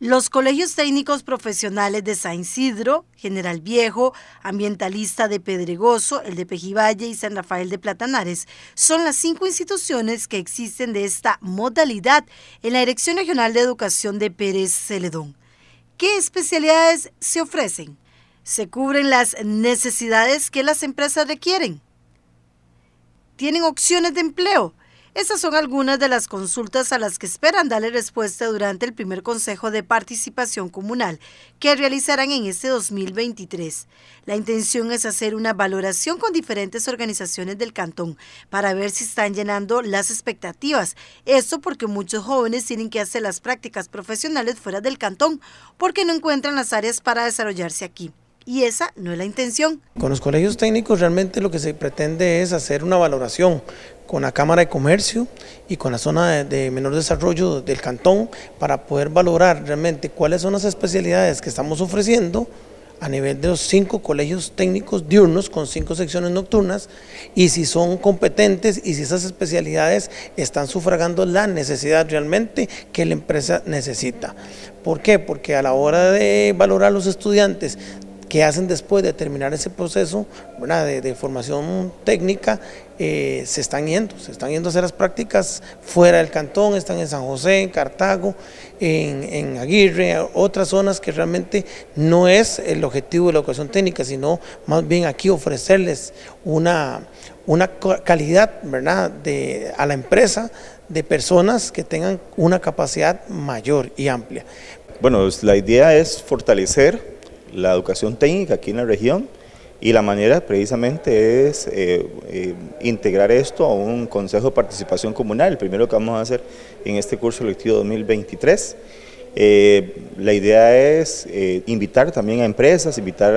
Los colegios técnicos profesionales de San Isidro, General Viejo, Ambientalista de Pedregoso, el de Pejivalle y San Rafael de Platanares son las cinco instituciones que existen de esta modalidad en la Dirección Regional de Educación de Pérez Celedón. ¿Qué especialidades se ofrecen? ¿Se cubren las necesidades que las empresas requieren? ¿Tienen opciones de empleo? Esas son algunas de las consultas a las que esperan darle respuesta durante el primer Consejo de Participación Comunal que realizarán en este 2023. La intención es hacer una valoración con diferentes organizaciones del cantón para ver si están llenando las expectativas. Esto porque muchos jóvenes tienen que hacer las prácticas profesionales fuera del cantón porque no encuentran las áreas para desarrollarse aquí y esa no es la intención. Con los colegios técnicos realmente lo que se pretende es hacer una valoración con la Cámara de Comercio y con la zona de, menor desarrollo del cantón para poder valorar realmente cuáles son las especialidades que estamos ofreciendo a nivel de los cinco colegios técnicos diurnos con cinco secciones nocturnas y si son competentes y si esas especialidades están sufragando la necesidad realmente que la empresa necesita. ¿Por qué? Porque a la hora de valorar a los estudiantes que hacen después de terminar ese proceso de, de, formación técnica, eh, se están yendo, se están yendo a hacer las prácticas fuera del cantón, están en San José, en Cartago, en, en Aguirre, otras zonas que realmente no es el objetivo de la educación técnica, sino más bien aquí ofrecerles una, una calidad ¿verdad? a la empresa de personas que tengan una capacidad mayor y amplia. Bueno, la idea es fortalecer la educación técnica aquí en la región y la manera precisamente es eh, eh, integrar esto a un Consejo de Participación Comunal, el primero que vamos a hacer en este curso electivo 2023. Eh, la idea es invitar también a empresas, invitar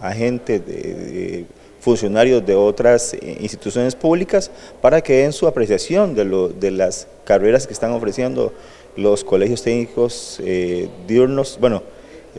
a, gente, de, funcionarios de otras instituciones públicas para que den su apreciación de, de las carreras que están ofreciendo los colegios técnicos diurnos, bueno,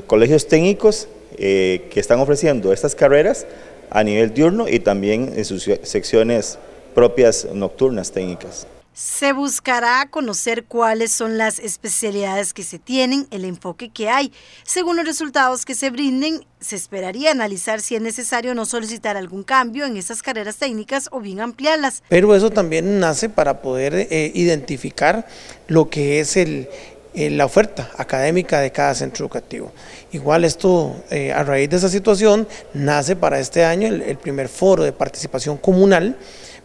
colegios técnicos eh, que están ofreciendo estas carreras a nivel diurno y también en sus secciones propias nocturnas técnicas. Se buscará conocer cuáles son las especialidades que se tienen, el enfoque que hay. Según los resultados que se brinden, se esperaría analizar si es necesario no solicitar algún cambio en esas carreras técnicas o bien ampliarlas. Pero eso también nace para poder eh, identificar lo que es el, eh, la oferta académica de cada centro educativo. Igual esto, eh, a raíz de esa situación, nace para este año el primer foro de participación comunal,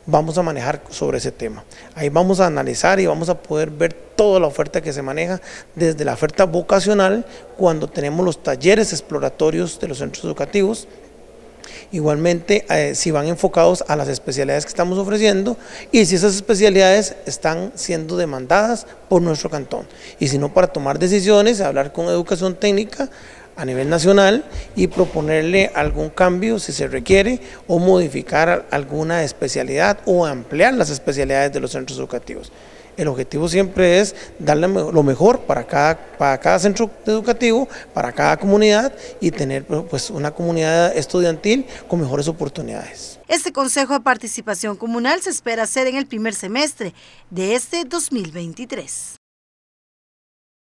vamos a manejar sobre ese tema. Ahí vamos a analizar y vamos a poder ver toda la oferta que se maneja, desde la oferta vocacional, cuando tenemos los talleres exploratorios de los centros educativos, Igualmente, eh, si van enfocados a las especialidades que estamos ofreciendo y si esas especialidades están siendo demandadas por nuestro cantón. Y si no, para tomar decisiones, hablar con educación técnica a nivel nacional y proponerle algún cambio si se requiere o modificar alguna especialidad o ampliar las especialidades de los centros educativos. El objetivo siempre es darle lo mejor para cada, para cada centro educativo, para cada comunidad y tener pues, pues una comunidad estudiantil con mejores oportunidades. Este Consejo de Participación Comunal se espera hacer en el primer semestre de este 2023.